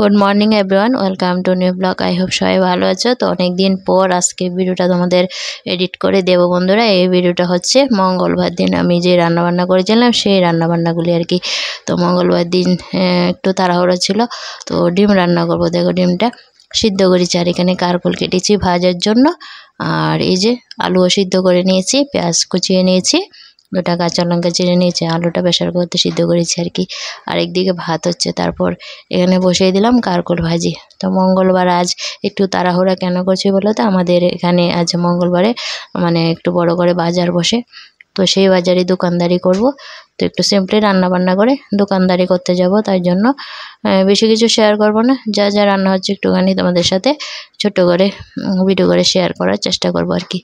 good morning everyone welcome to new blog I hope সবাই ভালো আছো তো অনেক দিন পর আজকে ভিডিওটা তোমাদের এডিট করে দেবো বন্ধুরা এই ভিডিওটা হচ্ছে মঙ্গলবার দিন আমি যে রান্নাবান্না করেছিলাম সেই রান্নাবান্নাগুলি আর কি তো মঙ্গলবার দিন একটু তাড়াহুড়ো ছিল তো ডিম রান্না করবো দেখো ডিমটা সিদ্ধ করেছি আর এখানে কারকল কেটেছি ভাজার জন্য আর এই যে আলুও সিদ্ধ করে নিয়েছি পেঁয়াজ কুচিয়ে নিয়েছি দুটা কাঁচা লঙ্কা চিনে নিয়েছি আলুটা বেসর করতে সিদ্ধ করেছি আর কি একদিকে ভাত হচ্ছে তারপর এখানে বসিয়ে দিলাম কারকোল ভাজি তো মঙ্গলবার আজ একটু তাড়াহুড়া কেন করছি বলো তো আমাদের এখানে আজ মঙ্গলবারে মানে একটু বড় করে বাজার বসে তো সেই বাজারে দোকানদারি করব তো একটু সিম্পলি রান্নাবান্না করে দোকানদারি করতে যাব তার জন্য বেশি কিছু শেয়ার করব না যা যা রান্না হচ্ছে একটুখানি তোমাদের সাথে ছোট করে ভিডিও করে শেয়ার করার চেষ্টা করব আর কি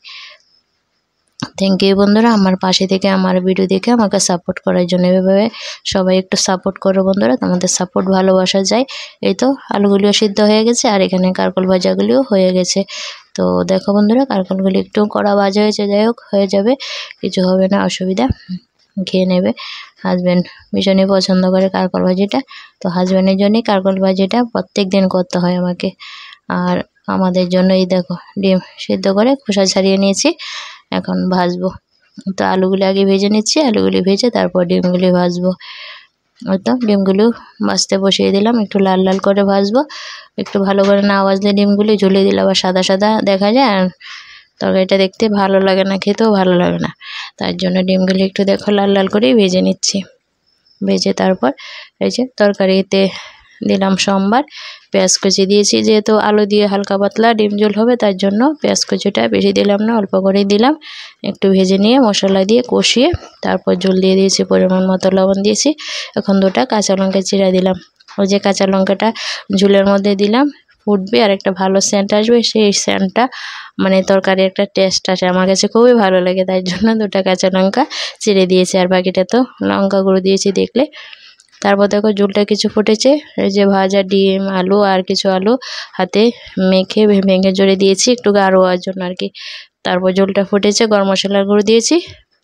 থ্যাংক ইউ বন্ধুরা আমার পাশে থেকে আমার ভিডিও দেখে আমাকে সাপোর্ট করার জন্য এভাবে সবাই একটু সাপোর্ট করো বন্ধুরা তোমাদের সাপোর্ট ভালোবাসা যায় এই তো আলুগুলিও সিদ্ধ হয়ে গেছে আর এখানে কারকল ভাজাগুলিও হয়ে গেছে তো দেখো বন্ধুরা কারকলগুলি একটু কড়া ভাজা হয়েছে যাই হোক হয়ে যাবে কিছু হবে না অসুবিধা খেয়ে নেবে হাজব্যান্ড ভীষণই পছন্দ করে কারকল ভাজিটা তো হাজব্যান্ডের জন্যই কারকল ভাজিটা প্রত্যেক দিন করতে হয় আমাকে আর আমাদের জন্যই দেখো ডিম সিদ্ধ করে খোসা ছাড়িয়ে নিয়েছি এখন ভাজবো তো আলুগুলো আগে ভেজে নিচ্ছি আলুগুলি ভেজে তারপর ডিমগুলি ভাজবো তো ডিমগুলো ভাজতে বসিয়ে দিলাম একটু লাল লাল করে ভাজবো একটু ভালো করে না ভাজলে ডিমগুলি ঝুলিয়ে দিলে আবার সাদা সাদা দেখা যায় আর তরকারিটা দেখতে ভালো লাগে না খেতেও ভালো লাগে না তার জন্য ডিমগুলি একটু দেখো লাল লাল করেই ভেজে নিচ্ছি ভেজে তারপর এই যে তরকারিতে দিলাম সোমবার পেঁয়াজ কুচি দিয়েছি যেহেতু আলু দিয়ে হালকা পাতলা ডিম ঝোল হবে তার জন্য পেঁয়াজ কুচিটা বেশি দিলাম না অল্প করেই দিলাম একটু ভেজে নিয়ে মশলা দিয়ে কষিয়ে তারপর ঝোল দিয়ে দিয়েছি পরিমাণ মতো লবণ দিয়েছি এখন দুটা কাঁচা লঙ্কা চিরা দিলাম ওই যে কাঁচা লঙ্কাটা ঝুলের মধ্যে দিলাম ফুটবে আর একটা ভালো সেন্ট আসবে সেই সেন্টটা মানে তরকারি একটা টেস্ট আসে আমার কাছে খুবই ভালো লাগে তাই জন্য দুটা কাঁচা লঙ্কা চিড়ে দিয়েছি আর বাকিটা তো লঙ্কা গুঁড়ো দিয়েছি দেখলে তারপর দেখো ঝোলটা কিছু ফুটেছে এই যে ভাজা ডিম আলু আর কিছু আলু হাতে মেখে ভেঙে জড়ে দিয়েছি একটু গাঢ় হওয়ার জন্য আর কি তারপর ঝোলটা ফুটেছে গরম মশলার গুঁড়ো দিয়েছি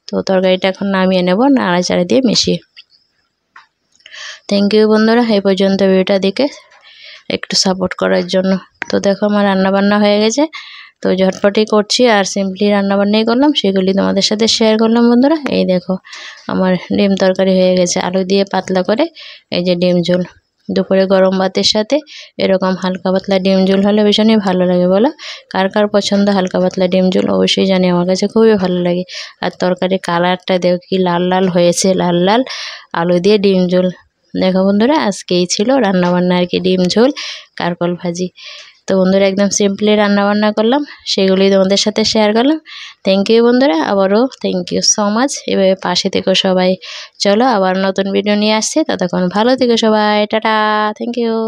তো তরকারিটা এখন নামিয়ে নেব নাড়াচাড়া দিয়ে মিশিয়ে থ্যাংক ইউ বন্ধুরা এই পর্যন্ত ভিডিওটা দেখে একটু সাপোর্ট করার জন্য তো দেখো আমার রান্নাবান্না হয়ে গেছে তো ঝটপটি করছি আর সিম্পলি রান্নাবান্নাই করলাম সেগুলি তোমাদের সাথে শেয়ার করলাম বন্ধুরা এই দেখো আমার ডিম তরকারি হয়ে গেছে আলু দিয়ে পাতলা করে এই যে ডিম ঝোল দুপুরে গরম ভাতের সাথে এরকম হালকা পাতলা ডিম ঝোল হলে ভীষণই ভালো লাগে বলো কার কার পছন্দ হালকা পাতলা ডিম ঝোল অবশ্যই জানি আমার কাছে খুবই ভালো লাগে আর তরকারি কালারটা দেখো কি লাল লাল হয়েছে লাল লাল আলু দিয়ে ডিম ঝোল দেখো বন্ধুরা আজকেই ছিল রান্নাবান্না আর কি ডিম ঝোল কারকল ভাজি তো বন্ধুরা একদম সিম্পলি রান্নাবান্না করলাম সেগুলি তোমাদের সাথে শেয়ার করলাম থ্যাংক ইউ বন্ধুরা আবারও থ্যাংক ইউ সো মাচ এভাবে পাশে থেকে সবাই চলো আবার নতুন ভিডিও নিয়ে আসছে ততক্ষণ ভালো থেকো সবাই টাটা থ্যাংক ইউ